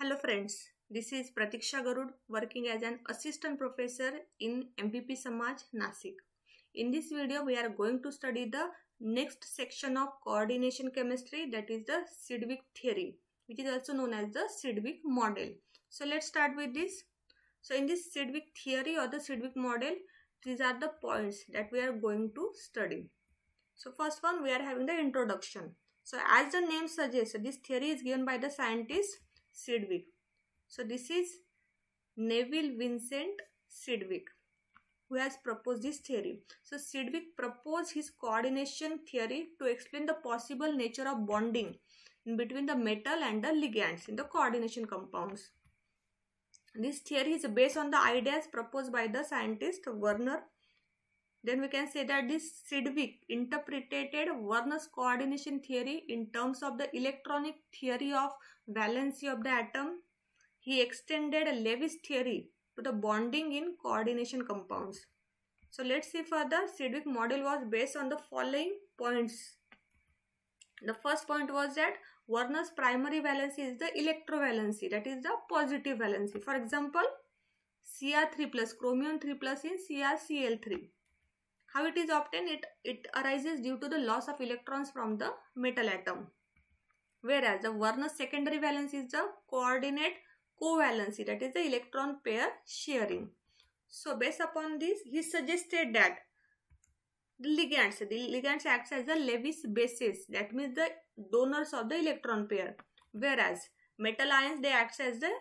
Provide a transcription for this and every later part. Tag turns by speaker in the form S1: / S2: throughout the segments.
S1: Hello friends, this is Pratiksha Garud working as an assistant professor in MPP Samaj Nasik. In this video we are going to study the next section of coordination chemistry that is the Sidwick theory which is also known as the Sidwick model. So let's start with this. So in this Sidwick theory or the Sidwick model these are the points that we are going to study. So first one we are having the introduction. So as the name suggests this theory is given by the scientist Sidwick. So this is Neville Vincent Sidwick who has proposed this theory. So Sidwick proposed his coordination theory to explain the possible nature of bonding between the metal and the ligands in the coordination compounds. This theory is based on the ideas proposed by the scientist Werner then we can say that this Sidwick interpreted Werner's coordination theory in terms of the electronic theory of valency of the atom. He extended Lewis theory to the bonding in coordination compounds. So let's see further. Sidwick model was based on the following points. The first point was that Werner's primary valency is the electrovalency that is the positive valency. For example, Cr3 plus chromium 3 plus in CrCl3. How it is obtained? It, it arises due to the loss of electrons from the metal atom. Whereas the Werner's secondary valence is the coordinate covalency that is the electron pair sharing. So based upon this he suggested that the ligands, the ligands acts as the Lewis bases that means the donors of the electron pair whereas metal ions they acts as the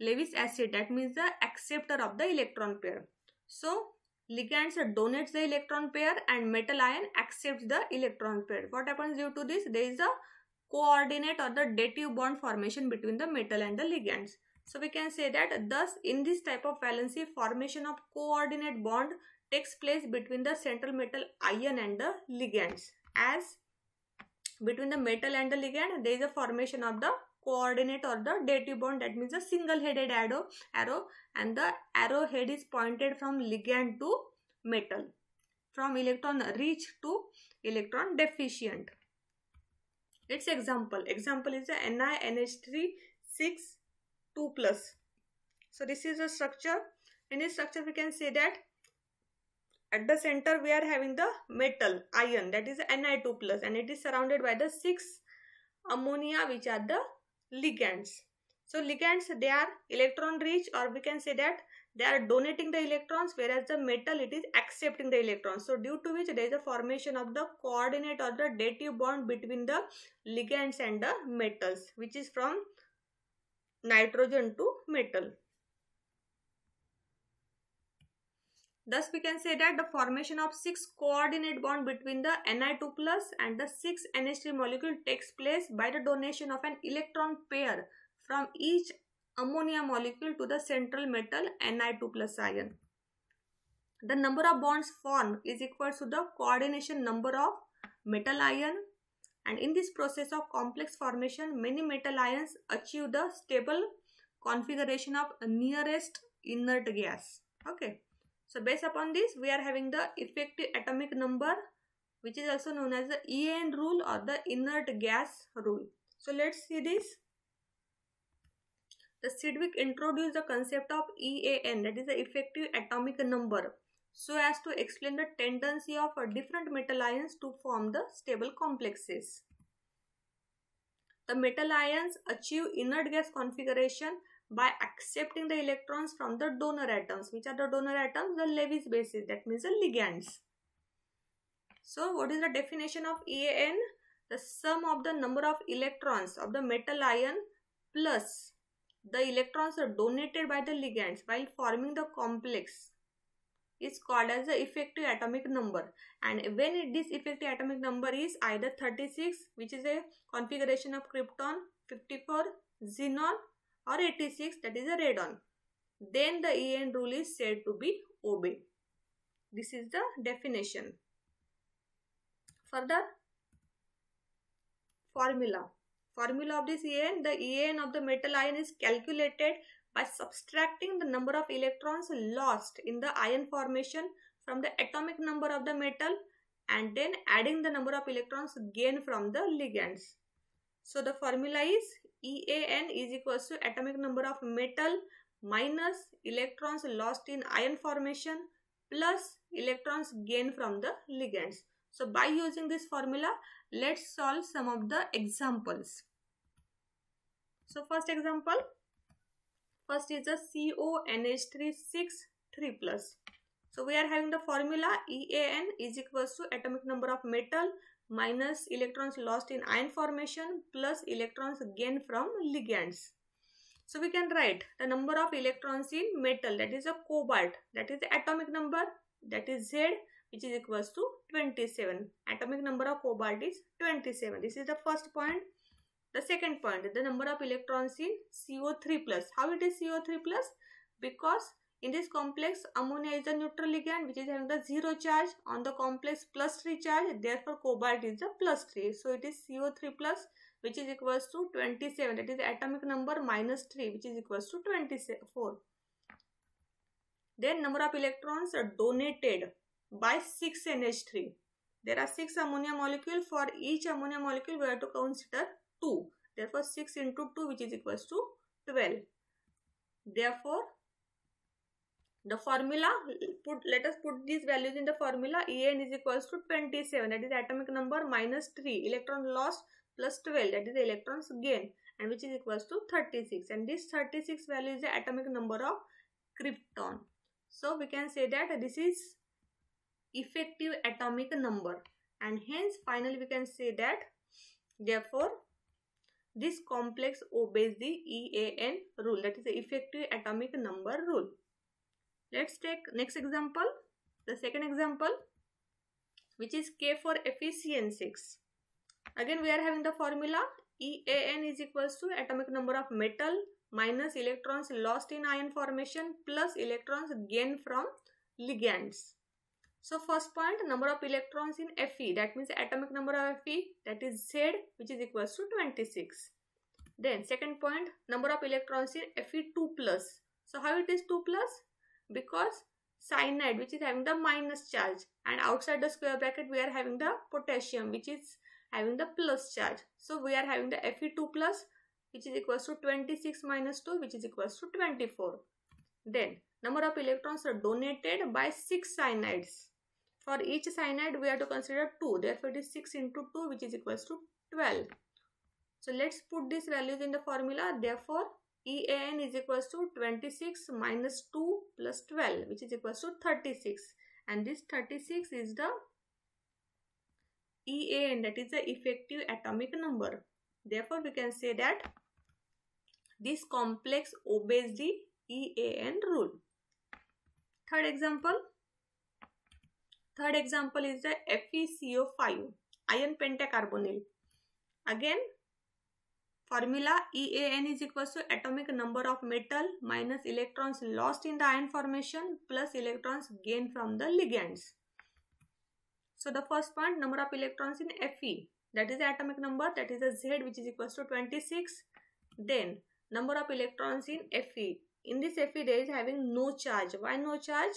S1: Lewis acid that means the acceptor of the electron pair. So ligands donates the electron pair and metal ion accepts the electron pair. What happens due to this? There is a coordinate or the dative bond formation between the metal and the ligands. So we can say that thus in this type of valency formation of coordinate bond takes place between the central metal ion and the ligands as between the metal and the ligand there is a formation of the coordinate or the dative bond that means a single headed arrow arrow and the arrowhead is pointed from ligand to metal from electron rich to electron deficient its example example is the NiNH3 6 2 plus so this is a structure in this structure we can say that at the center we are having the metal ion that is Ni2 plus and it is surrounded by the 6 ammonia which are the ligands so ligands they are electron rich or we can say that they are donating the electrons whereas the metal it is accepting the electrons so due to which there is a formation of the coordinate or the dative bond between the ligands and the metals which is from nitrogen to metal Thus, we can say that the formation of 6 coordinate bond between the Ni2 plus and the 6 NH3 molecule takes place by the donation of an electron pair from each ammonia molecule to the central metal Ni2 plus ion. The number of bonds formed is equal to the coordination number of metal ion and in this process of complex formation, many metal ions achieve the stable configuration of nearest inert gas. Okay. So based upon this, we are having the effective atomic number which is also known as the EN rule or the inert gas rule. So let's see this. The Sidwick introduced the concept of EAN that is the effective atomic number so as to explain the tendency of different metal ions to form the stable complexes. The metal ions achieve inert gas configuration by accepting the electrons from the donor atoms. Which are the donor atoms? The Lewis bases, that means the ligands. So, what is the definition of EAN? The sum of the number of electrons of the metal ion plus the electrons are donated by the ligands while forming the complex is called as the effective atomic number and when it, this effective atomic number is either 36 which is a configuration of krypton 54 xenon or 86 that is a radon then the en rule is said to be obeyed this is the definition further formula formula of this en the en of the metal ion is calculated by subtracting the number of electrons lost in the ion formation from the atomic number of the metal and then adding the number of electrons gained from the ligands so the formula is EAN is equals to atomic number of metal minus electrons lost in ion formation plus electrons gained from the ligands. So by using this formula, let's solve some of the examples. So first example, first is the CONH3 plus. So we are having the formula EAN is equals to atomic number of metal minus electrons lost in ion formation plus electrons gained from ligands. So we can write the number of electrons in metal that is a cobalt that is the atomic number that is Z which is equals to 27. Atomic number of cobalt is 27. This is the first point. The second point the number of electrons in CO3 plus. How it is CO3 plus? Because in this complex, ammonia is a neutral ligand which is having the zero charge on the complex plus 3 charge. Therefore, cobalt is a plus 3. So, it is CO3 plus which is equals to 27. That is atomic number minus 3 which is equals to 24. Then number of electrons are donated by 6NH3. There are 6 ammonia molecule. For each ammonia molecule, we have to consider 2. Therefore, 6 into 2 which is equals to 12. Therefore, the formula put let us put these values in the formula en is equals to 27 that is atomic number minus 3 electron loss plus 12 that is electrons gain and which is equals to 36 and this 36 value is the atomic number of krypton so we can say that this is effective atomic number and hence finally we can say that therefore this complex obeys the EAN rule that is the effective atomic number rule Let's take next example, the second example which is K for six. Again we are having the formula EAN is equals to atomic number of metal minus electrons lost in ion formation plus electrons gained from ligands. So first point number of electrons in Fe that means atomic number of Fe that is Z which is equals to 26. Then second point number of electrons in Fe 2 plus. So how it is 2 plus? because cyanide which is having the minus charge and outside the square bracket we are having the potassium which is having the plus charge. So we are having the Fe2 plus which is equals to 26 minus 2 which is equals to 24. Then number of electrons are donated by 6 cyanides. For each cyanide we have to consider 2 therefore it is 6 into 2 which is equals to 12. So let's put these values in the formula therefore EAN is equals to 26 minus 2 plus 12 which is equals to 36 and this 36 is the EAN that is the effective atomic number. Therefore, we can say that this complex obeys the EAN rule. Third example. Third example is the FeCO5 iron pentacarbonyl. Again, Formula EAN is equal to atomic number of metal minus electrons lost in the ion formation plus electrons gained from the ligands. So the first point number of electrons in Fe that is the atomic number that is the Z which is equal to 26. Then number of electrons in Fe. In this Fe there is having no charge. Why no charge?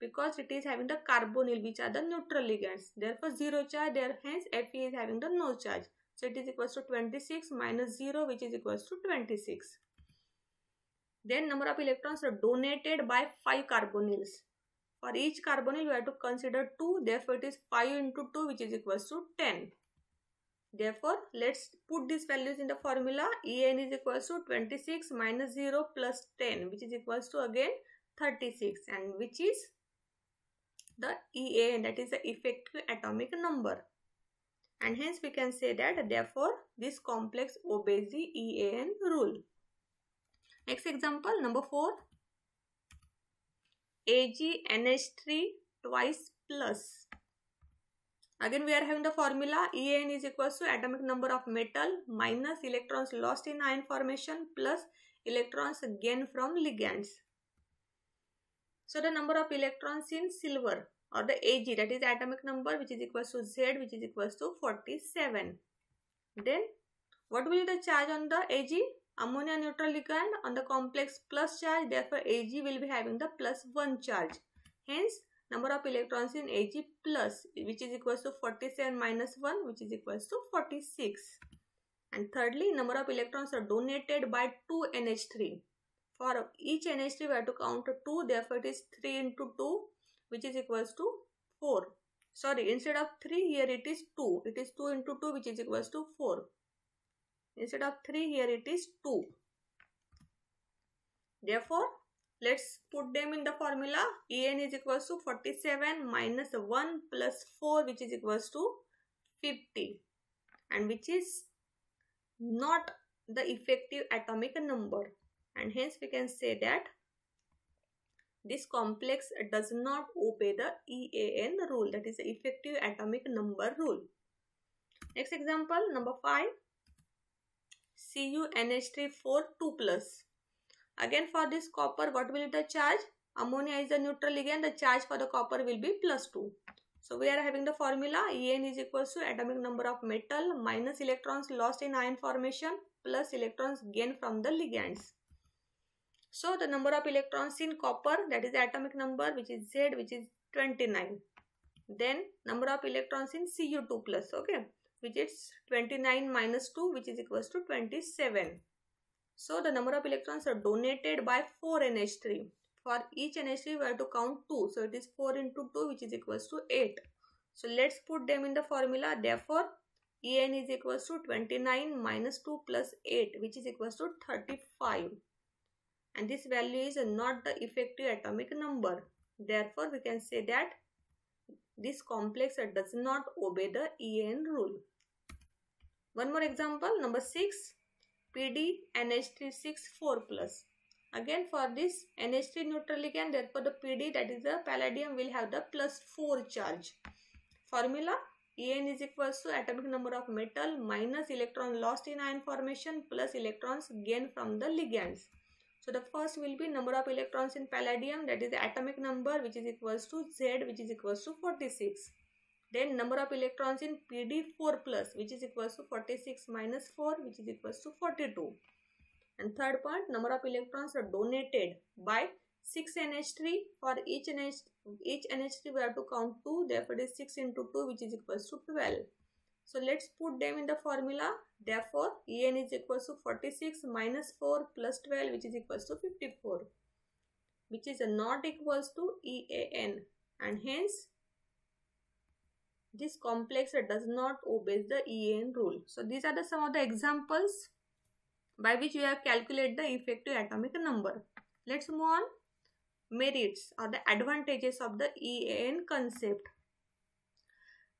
S1: Because it is having the carbonyl which are the neutral ligands. Therefore zero charge there hence Fe is having the no charge. So it is equals to 26 minus 0 which is equals to 26. Then number of electrons are donated by 5 carbonyls. For each carbonyl we have to consider 2 therefore it is 5 into 2 which is equals to 10. Therefore let's put these values in the formula En is equals to 26 minus 0 plus 10 which is equals to again 36 and which is the EAN that is the effective atomic number and hence we can say that therefore this complex obeys the EAN rule. Next example number 4 nh 3 twice plus Again, we are having the formula EAN is equals to atomic number of metal minus electrons lost in ion formation plus electrons gained from ligands. So, the number of electrons in silver or the Ag that is atomic number which is equals to Z which is equals to 47. Then what will be the charge on the Ag? Ammonia neutral ligand on the complex plus charge therefore Ag will be having the plus 1 charge. Hence number of electrons in Ag plus which is equals to 47 minus 1 which is equals to 46. And thirdly number of electrons are donated by 2 NH3. For each NH3 we have to count 2 therefore it is 3 into 2 which is equals to 4 sorry instead of 3 here it is 2 it is 2 into 2 which is equals to 4 instead of 3 here it is 2 therefore let's put them in the formula en is equals to 47 minus 1 plus 4 which is equals to 50 and which is not the effective atomic number and hence we can say that this complex does not obey the EAN rule that is the effective atomic number rule. Next example number 5 CuNH3 2 plus. Again for this copper what will be the charge? Ammonia is the neutral ligand. the charge for the copper will be plus 2. So we are having the formula En is equals to atomic number of metal minus electrons lost in ion formation plus electrons gained from the ligands. So the number of electrons in copper that is the atomic number which is Z which is 29. Then number of electrons in Cu2 plus okay which is 29 minus 2 which is equals to 27. So the number of electrons are donated by 4 NH3. For each NH3 we have to count 2. So it is 4 into 2 which is equals to 8. So let's put them in the formula. Therefore En is equals to 29 minus 2 plus 8 which is equals to 35 and this value is not the effective atomic number. Therefore, we can say that this complex does not obey the EN rule. One more example, number 6, PD NH364 plus. Again for this NH3 neutral ligand, therefore the PD that is the palladium will have the plus 4 charge. Formula En is equal to atomic number of metal minus electron lost in ion formation plus electrons gained from the ligands. So the first will be number of electrons in palladium that is the atomic number which is equals to Z which is equals to 46. Then number of electrons in PD4 plus which is equals to 46 minus 4 which is equals to 42. And third point number of electrons are donated by 6 NH3 for each NH each NH3 we have to count 2 therefore it is 6 into 2 which is equals to 12. So let's put them in the formula. Therefore, En is equals to 46 minus 4 plus 12 which is equals to 54 which is not equals to EAN and hence this complex does not obey the EAN rule. So these are the some of the examples by which we have calculated the effective atomic number. Let's move on. Merits or the advantages of the EAN concept.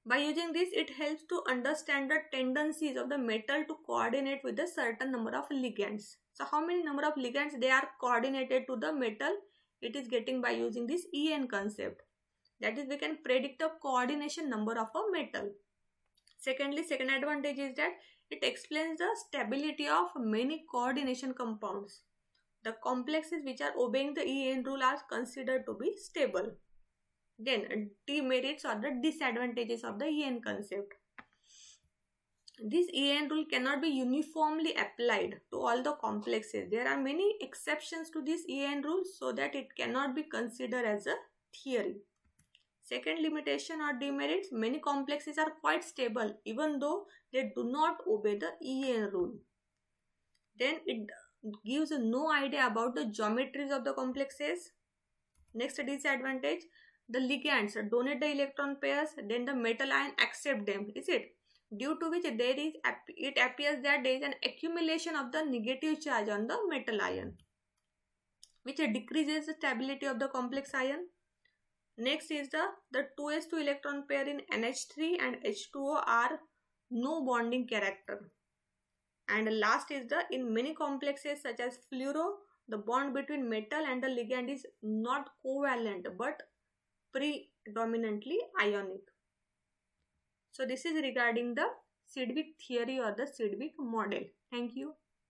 S1: By using this, it helps to understand the tendencies of the metal to coordinate with a certain number of ligands. So how many number of ligands they are coordinated to the metal? It is getting by using this EN concept. That is, we can predict the coordination number of a metal. Secondly, second advantage is that it explains the stability of many coordination compounds. The complexes which are obeying the EN rule are considered to be stable. Then demerits or the disadvantages of the EN concept. This EN rule cannot be uniformly applied to all the complexes. There are many exceptions to this EN rule so that it cannot be considered as a theory. Second limitation or demerits, many complexes are quite stable even though they do not obey the EN rule. Then it gives no idea about the geometries of the complexes. Next disadvantage, the ligands donate the electron pairs then the metal ion accept them is it due to which there is it appears that there is an accumulation of the negative charge on the metal ion which decreases the stability of the complex ion next is the the 2s2 electron pair in nh3 and h2o are no bonding character and last is the in many complexes such as fluoro the bond between metal and the ligand is not covalent but predominantly ionic. So this is regarding the Sidwick theory or the Sidwick model. Thank you.